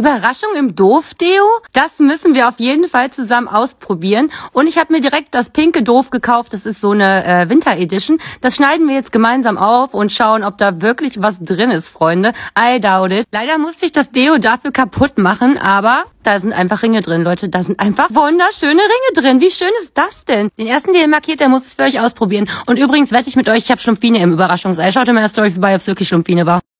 Überraschung im Doof-Deo? Das müssen wir auf jeden Fall zusammen ausprobieren. Und ich habe mir direkt das pinke Doof gekauft. Das ist so eine äh, Winter-Edition. Das schneiden wir jetzt gemeinsam auf und schauen, ob da wirklich was drin ist, Freunde. I doubt it. Leider musste ich das Deo dafür kaputt machen, aber da sind einfach Ringe drin, Leute. Da sind einfach wunderschöne Ringe drin. Wie schön ist das denn? Den ersten, den ihr markiert, der muss es für euch ausprobieren. Und übrigens wette ich mit euch, ich habe Schlumpfine im Überraschungsei. Äh, schaut in meiner Story vorbei, ob es wirklich Schlumpfine war.